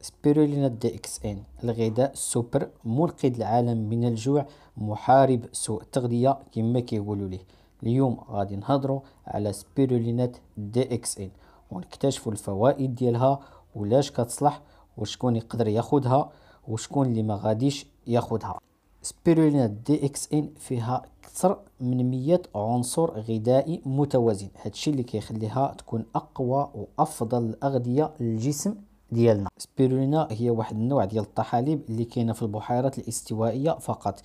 سبيرولينا دي اكس ان الغذاء السوبر منقذ العالم من الجوع محارب سوء التغذية كما كيقولوا ليه اليوم غادي نهضروا على سبيرولينات دي اكس ان ونكتشفوا الفوائد ديالها ولاش كتصلح وشكون يقدر ياخدها وشكون اللي ما غاديش ياخدها سبيرولينا دي اكس ان فيها اكثر من 100 عنصر غذائي متوازن هادشي اللي كيخليها تكون اقوى وافضل الاغذيه للجسم ديالنا سبيرولينا هي واحد النوع ديال الطحالب اللي كاينه في البحيرات الاستوائيه فقط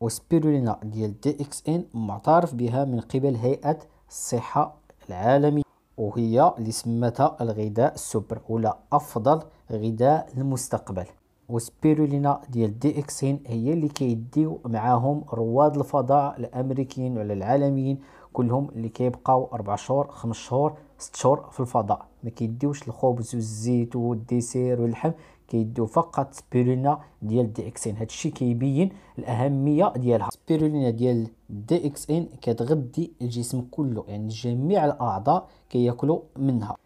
وسبيرولينا ديال دي اكس ان معترف بها من قبل هيئه الصحه العالميه وهي اللي سمتها الغذاء السوبر ولا افضل غذاء للمستقبل وسبيرولينا ديال دي اكس ان هي اللي كيديو معاهم رواد الفضاء الامريكيين ولا العالميين كلهم اللي كيبقاو 4 شهور 5 شهور ست شهور في الفضاء ما كيديوش الخبز والزيت والديسير واللحم كيديو فقط سبيرولينا ديال دي اكس ان هادشي كيبين الاهميه ديالها سبيرولينا ديال دي اكس ان كتغذي الجسم كله يعني جميع الاعضاء كياكلوا منها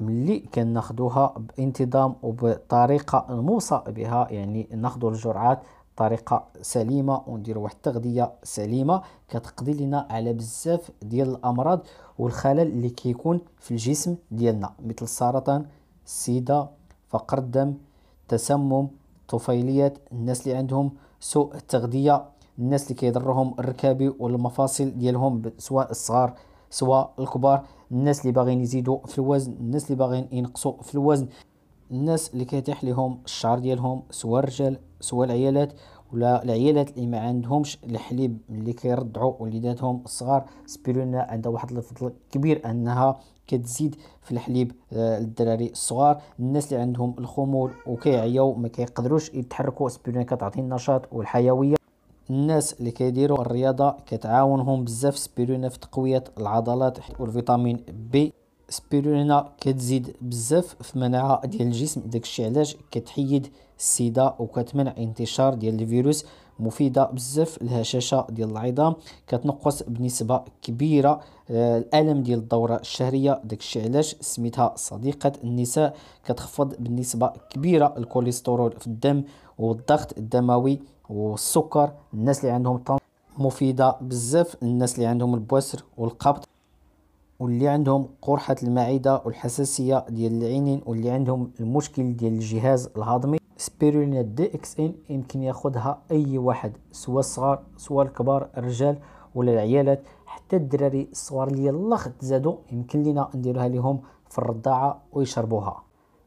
ملي كناخدوها بانتظام وبطريقه الموصى بها يعني ناخدو الجرعات طريقه سليمه وندير واحد التغذيه سليمه كتقضي لنا على بزاف ديال الامراض والخلل اللي كيكون في الجسم ديالنا مثل السرطان السيده فقر الدم التسمم الطفيليات الناس اللي عندهم سوء التغذيه الناس اللي كيضرهم الركابي والمفاصل ديالهم سواء الصغار سواء الكبار الناس اللي باغيين يزيدوا في الوزن الناس اللي باغيين ينقصوا في الوزن الناس اللي كيتيح لهم الشعر ديالهم سواء الرجال سواء العيالات ولا العيالات اللي ما عندهمش الحليب اللي كيرضعوا وليداتهم الصغار سبيرونا عندها واحد الفضل كبير انها كتزيد في الحليب للدراري آه، الصغار الناس اللي عندهم الخمول وكيعياو ما كيقدروش يتحركوا سبيرونا كتعطي النشاط والحيويه الناس اللي كيديروا الرياضه كتعاونهم بزاف سبيرونا في تقويه العضلات والفيتامين بي سبيرولينا كتزيد بزاف في مناعه ديال الجسم داكشي علاش كتحيد السيدة وكتمنع انتشار ديال الفيروس مفيده بزاف الهشاشه ديال العظام كتنقص بنسبه كبيره آه، الالم ديال الدوره الشهريه داكشي علاش سميتها صديقه النساء كتخفض بنسبه كبيره الكوليسترول في الدم والضغط الدموي والسكر الناس اللي عندهم مفيده بزاف الناس اللي عندهم البوسر والقبض واللي عندهم قرحة المعدة والحساسية ديال العينين واللي عندهم المشكل ديال الجهاز الهضمي سبيرولينا دي اكس ان يمكن ياخدها اي واحد سواء الصغار سواء الكبار الرجال ولا العيالات حتى الدراري الصغار اللي يلاه زادو يمكن لينا نديروها ليهم في الرضاعه ويشربوها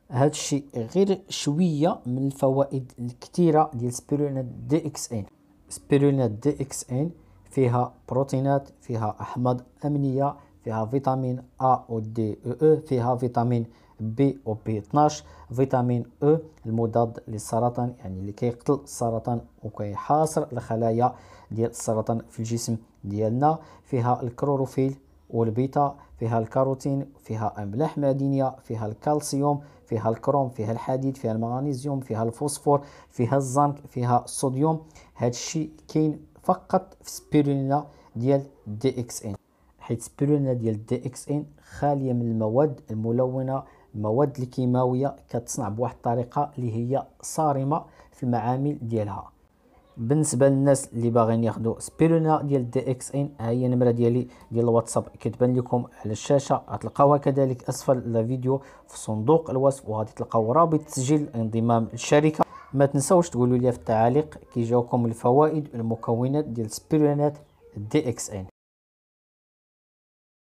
هذا الشيء غير شويه من الفوائد الكثيره ديال سبيرولينا دي اكس ان سبيرولينا دي اكس ان فيها بروتينات فيها احماض امنيه فيها فيتامين A و D و E فيها فيتامين بي و بي 12 فيتامين او e المضاد للسرطان يعني اللي كيقتل السرطان وكيحاصر الخلايا ديال السرطان في الجسم ديالنا فيها الكلوروفيل والبيتا فيها الكاروتين فيها املاح معدنيه فيها الكالسيوم فيها الكروم فيها الحديد فيها المغنيسيوم فيها الفوسفور فيها الزنك فيها الصوديوم هادشي كاين فقط في سبيرولينا ديال دي اكس ان حيث سبيرولينا ديال دي اكس ان خاليه من المواد الملونه المواد الكيماويه كتصنع بواحد الطريقه اللي هي صارمه في المعامل ديالها بالنسبه للناس اللي باغيين ياخذوا سبيرولينا ديال دي اكس ان ها هي النمره ديالي ديال الواتساب كتبان لكم على الشاشه غتلقاوها كذلك اسفل الفيديو في صندوق الوصف وغادي تلقاو رابط تسجيل انضمام للشركه ما تنساوش تقولوا لي في التعاليق كيجاوكم الفوائد والمكونات ديال سبيرونات دي اكس ان